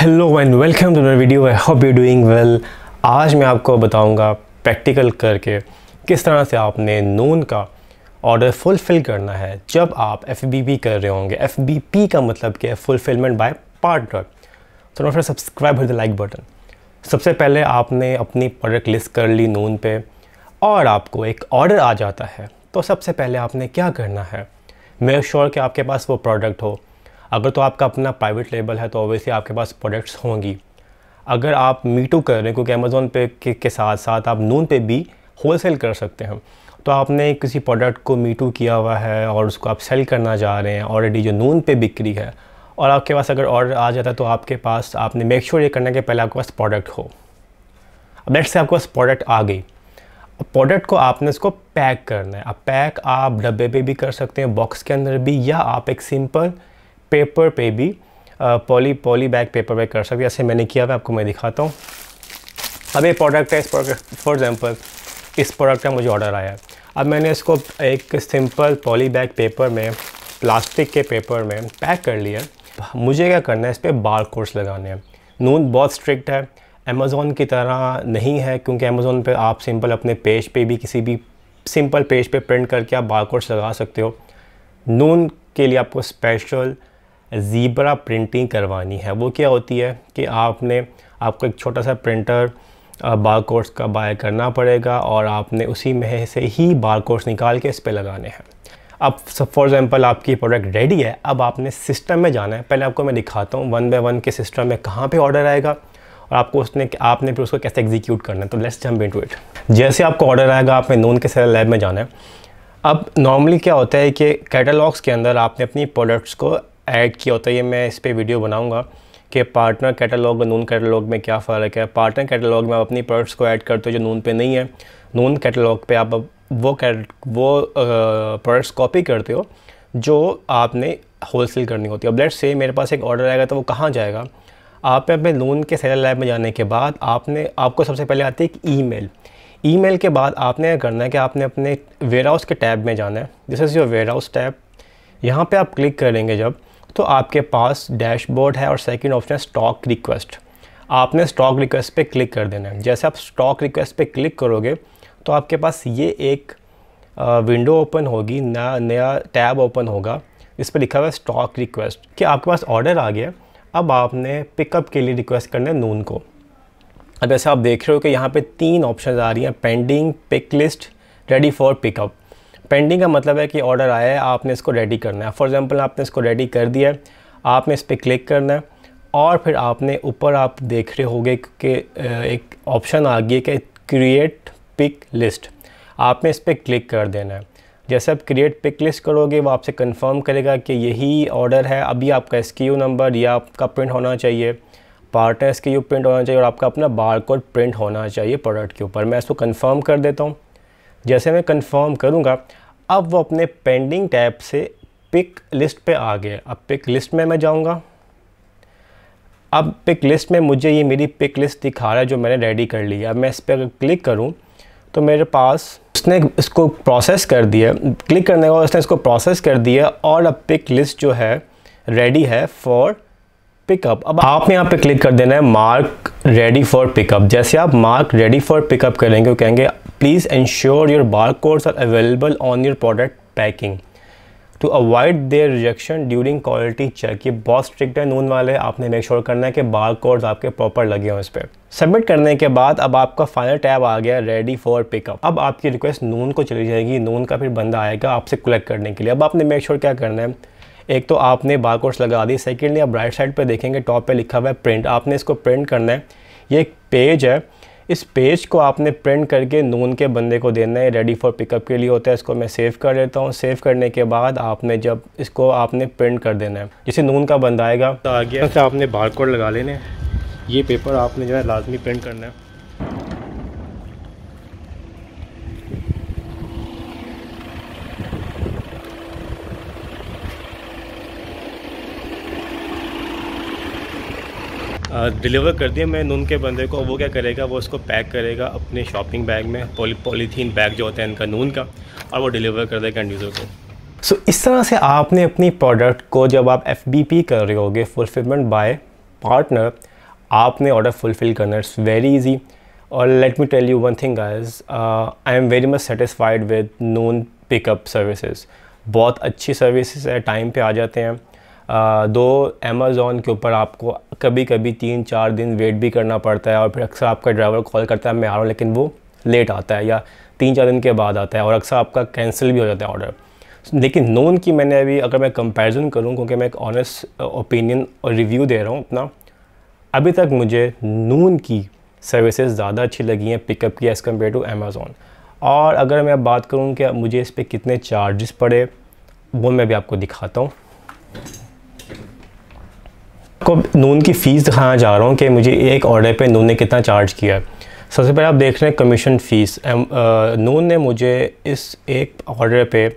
Hello and welcome to video I hope you doing well आज मैं आपको बताऊंगा प्रैक्टिकल करके किस तरह से आपने नून का ऑर्डर फुलफ़िल करना है जब आप एफ कर रहे होंगे एफ का मतलब क्या है फुलफिलमेंट बाय पार्टनर तो डोट subscribe with the like button सबसे पहले आपने अपनी प्रोडक्ट लिस्ट कर ली नून पे और आपको एक ऑर्डर आ जाता है तो सबसे पहले आपने क्या करना है मेक श्योर sure कि आपके पास वो प्रोडक्ट हो अगर तो आपका अपना प्राइवेट लेबल है तो ऑब्वियसली आपके पास प्रोडक्ट्स होंगी अगर आप मीटू कर रहे हैं क्योंकि अमेज़ोन पे के, के साथ साथ आप नून पे भी होलसेल कर सकते हैं तो आपने किसी प्रोडक्ट को मीटू किया हुआ है और उसको आप सेल करना चाह रहे हैं ऑलरेडी जो नून पे बिक्री है और आपके पास अगर ऑर्डर आ जाता है तो आपके पास आपने मेक श्योर ये करना कि पहले आपके पास प्रोडक्ट हो अब नेक्स्ट से आपके पास प्रोडक्ट आ गई प्रोडक्ट को आपने इसको पैक करना है अब पैक आप डब्बे पे भी कर सकते हैं बॉक्स के अंदर भी या आप एक सिंपल पेपर पे भी poly poly bag paper bag कर सकते ऐसे मैंने किया हुआ आपको मैं दिखाता हूँ अब ये प्रोडक्ट है इस प्रोडक्ट फॉर एग्ज़ाम्पल इस प्रोडक्ट का मुझे ऑर्डर आया अब मैंने इसको एक सिंपल पॉली बैग पेपर में प्लास्टिक के पेपर में पैक कर लिया मुझे क्या करना है इस पर बार कोर्स लगाने हैं नून बहुत स्ट्रिक्ट है अमेज़ोन की तरह नहीं है क्योंकि अमेज़ोन पे आप सिंपल अपने पेज पे भी किसी भी सिंपल पेज पे प्रिंट करके आप बार कोर्स लगा सकते हो नून के लिए आपको स्पेशल ज़ीब्रा प्रिंटिंग करवानी है वो क्या होती है कि आपने आपको एक छोटा सा प्रिंटर बार कोर्स का बाय करना पड़ेगा और आपने उसी में से ही बार कोर्स निकाल के इस पर लगाने हैं अब फॉर एग्ज़ाम्पल आपकी प्रोडक्ट रेडी है अब आपने सिस्टम में जाना है पहले आपको मैं दिखाता हूँ वन बाई वन के सिस्टम में कहाँ पर ऑर्डर आएगा और आपको उसने आपने फिर उसको कैसे एग्जीक्यूट करना है तो लेट्स जम्प इनटू इट जैसे आपको ऑर्डर आएगा आपने नून के सेलर लैब में जाना है अब नॉर्मली क्या होता है कि कैटलॉग्स के अंदर आपने अपनी प्रोडक्ट्स को ऐड किया होता है ये मैं इस पर वीडियो बनाऊँगा कि पार्टनर कैटलॉग और नून कैटलॉग में क्या फ़र्क है पार्टनर कैटलॉग में आप अपनी प्रोडक्ट्स को ऐड करते हो जो नून पे नहीं है नून कैटलॉग पे आप वो कैट वो प्रोडक्ट्स कॉपी करते हो जो आपने होल सेल करनी होती है अब लेट्स से मेरे पास एक ऑर्डर आएगा तो वो कहाँ जाएगा आप अपने नून के सेलर लैब में जाने के बाद आपने आपको सबसे पहले आती है एक ई मेल के बाद आपने करना है कि आपने अपने वेयर हाउस के टैब में जाना है this is your warehouse tab यहाँ पर आप क्लिक करेंगे जब तो आपके पास डैशबोर्ड है और सेकंड ऑप्शन है स्टॉक रिक्वेस्ट आपने स्टॉक रिक्वेस्ट पे क्लिक कर देना है जैसे आप स्टॉक रिक्वेस्ट पे क्लिक करोगे तो आपके पास ये एक विंडो ओपन होगी नया नया टैब ओपन होगा इस पर लिखा हुआ है स्टॉक रिक्वेस्ट कि आपके पास ऑर्डर आ गया अब आपने पिकअप के लिए रिक्वेस्ट करना है नून को अब जैसे आप देख रहे हो कि यहाँ पे तीन ऑप्शन आ रही हैं pending pick list ready for pickup pending का मतलब है कि ऑर्डर आया है आपने इसको रेडी करना है फॉर एग्ज़ाम्पल आपने इसको रेडी कर दिया है आपने इस पर क्लिक करना है और फिर आपने ऊपर आप देख रहे होंगे कि एक ऑप्शन आ गई कि क्रिएट पिक लिस्ट आपने इस पर क्लिक कर देना है जैसे आप क्रिएट पिक लिस्ट करोगे वो आपसे कन्फर्म करेगा कि यही ऑर्डर है अभी आपका एस नंबर या आपका प्रिंट होना चाहिए पार्टनर यू प्रिंट होना चाहिए और आपका अपना बारकोड प्रिंट होना चाहिए प्रोडक्ट के ऊपर मैं इसको कंफर्म कर देता हूँ जैसे मैं कंफर्म करूँगा अब वो अपने पेंडिंग टैब से पिक लिस्ट पे आ गया अब पिक लिस्ट में मैं जाऊँगा अब पिक लिस्ट में मुझे ये मेरी पिक लिस्ट दिखा रहा है जो मैंने रेडी कर ली है अब मैं इस पर क्लिक करूँ तो मेरे पास उसने इसको प्रोसेस कर दिया क्लिक करने के बाद उसने इसको प्रोसेस कर दिया और अब पिक लिस्ट जो है रेडी है फॉर पिकअप अब आपने यहाँ पे क्लिक कर देना है मार्क रेडी फॉर पिकअप जैसे आप मार्क रेडी फॉर पिकअप करेंगे वो कहेंगे Please ensure your barcodes are available on your product packing. To avoid their rejection during quality check ये बहुत स्ट्रिक्ट है नून वाले आपने मेक श्योर sure करना है कि बार कोड्स आपके प्रॉपर लगे हों इस पर सबमिट करने के बाद अब आपका फाइनल टैब आ गया रेडी फॉर पिकअप अब आपकी रिक्वेस्ट नून को चली जाएगी नून का फिर बंदा आएगा आपसे कलेक्ट करने के लिए अब आपने मेक श्योर sure क्या करना है एक तो आपने बार कोड्स लगा दी सेकेंडली आप राइट साइड पर देखेंगे टॉप पर लिखा हुआ है प्रिंट आपने इसको प्रिंट करना है ये एक पेज है इस पेज को आपने प्रिंट करके नून के बंदे को देना है रेडी फॉर पिकअप के लिए होता है इसको मैं सेव कर लेता हूँ सेव करने के बाद आपने जब इसको आपने प्रिंट कर देना है जैसे नून का बंदा आएगा तो आगे आपने बार लगा लेने ये पेपर आपने जो है लाजमी प्रिंट करना है डिलीवर कर दिए मैं नून के बंदे को वो क्या करेगा वो उसको पैक करेगा अपने शॉपिंग बैग में पॉलीथीन बैग जो होता है इनका नून का और वो डिलीवर कर देगा एंड यूज़र को सो so, इस तरह से आपने अपनी प्रोडक्ट को जब आप एफ कर रहे होगे फुलफिलमेंट बाय पार्टनर आपने ऑर्डर फुलफिल करना इट्स वेरी इजी और let me tell you one thing guys I am very much satisfied with Noon pickup services बहुत अच्छी सर्विसेज है टाइम पे आ जाते हैं uh, दो अमेज़ोन के ऊपर आपको कभी कभी तीन चार दिन वेट भी करना पड़ता है और फिर अक्सर आपका ड्राइवर कॉल करता है मैं आ रहा हूँ लेकिन वो लेट आता है या तीन चार दिन के बाद आता है और अक्सर आपका कैंसिल भी हो जाता है ऑर्डर लेकिन नोन की मैंने अभी अगर मैं कंपैरिजन करूँ क्योंकि मैं एक ऑनेस्ट ओपिनियन और रिव्यू दे रहा हूँ अपना अभी तक मुझे नून की सर्विसेज ज़्यादा अच्छी लगी हैं पिकअप की एज़ कम्पेयर टू अमेज़ोन और अगर मैं बात करूँ कि मुझे इस पर कितने चार्जेस पड़े वो मैं भी आपको दिखाता हूँ आपको नून की फ़ीस दिखाना चाह रहा हूँ कि मुझे एक ऑर्डर पे नून ने कितना चार्ज किया है सबसे पहले आप देख रहे हैं कमीशन फ़ीस नून ने मुझे इस एक ऑर्डर पे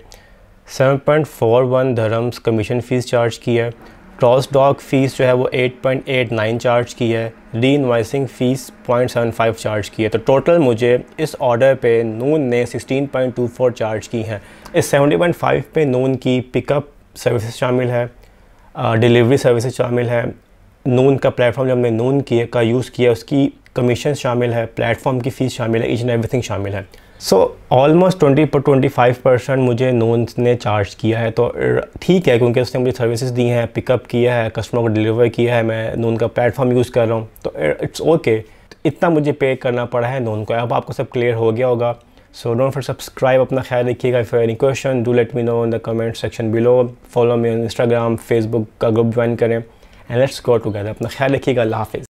7.41 धर्म्स कमीशन फ़ीस चार्ज की है क्रॉस डॉग फ़ीस जो है वो 8.89 चार्ज की है री इन्वाइसिंग फ़ीस 0.75 चार्ज की है तो टोटल मुझे इस ऑर्डर पे नून ने 16.24 चार्ज की हैं इस 70.5 पे नून की पिकअप सर्विसेज शामिल है डिलीवरी सर्विसेज शामिल हैं नून का प्लेटफॉर्म जो हमने नून किए का यूज़ किया उसकी कमीशन शामिल है प्लेटफॉर्म की फ़ीस शामिल है इच एंड एवरीथिंग शामिल है so almost twenty per twenty five percent मुझे नोन ने चार्ज किया है तो ठीक है क्योंकि उसने मुझे सर्विसेज दी हैं पिकअप किया है कस्टमर को डिलीवर किया है मैं नोन का प्लेटफॉर्म यूज़ कर रहा हूँ तो इट्स ओके okay. इतना मुझे पे करना पड़ा है नोन को अब आपको सब क्लियर हो गया होगा सो डोंट फॉर सब्सक्राइब अपना ख्याल रखिएगा for any question do let me know in the comment section below follow me Instagram Facebook का ग्रुप ज्वाइन करें एंड लेट्स गो टुगेदर अपना ख्याल रखिएगा अल्लाह हाफिज़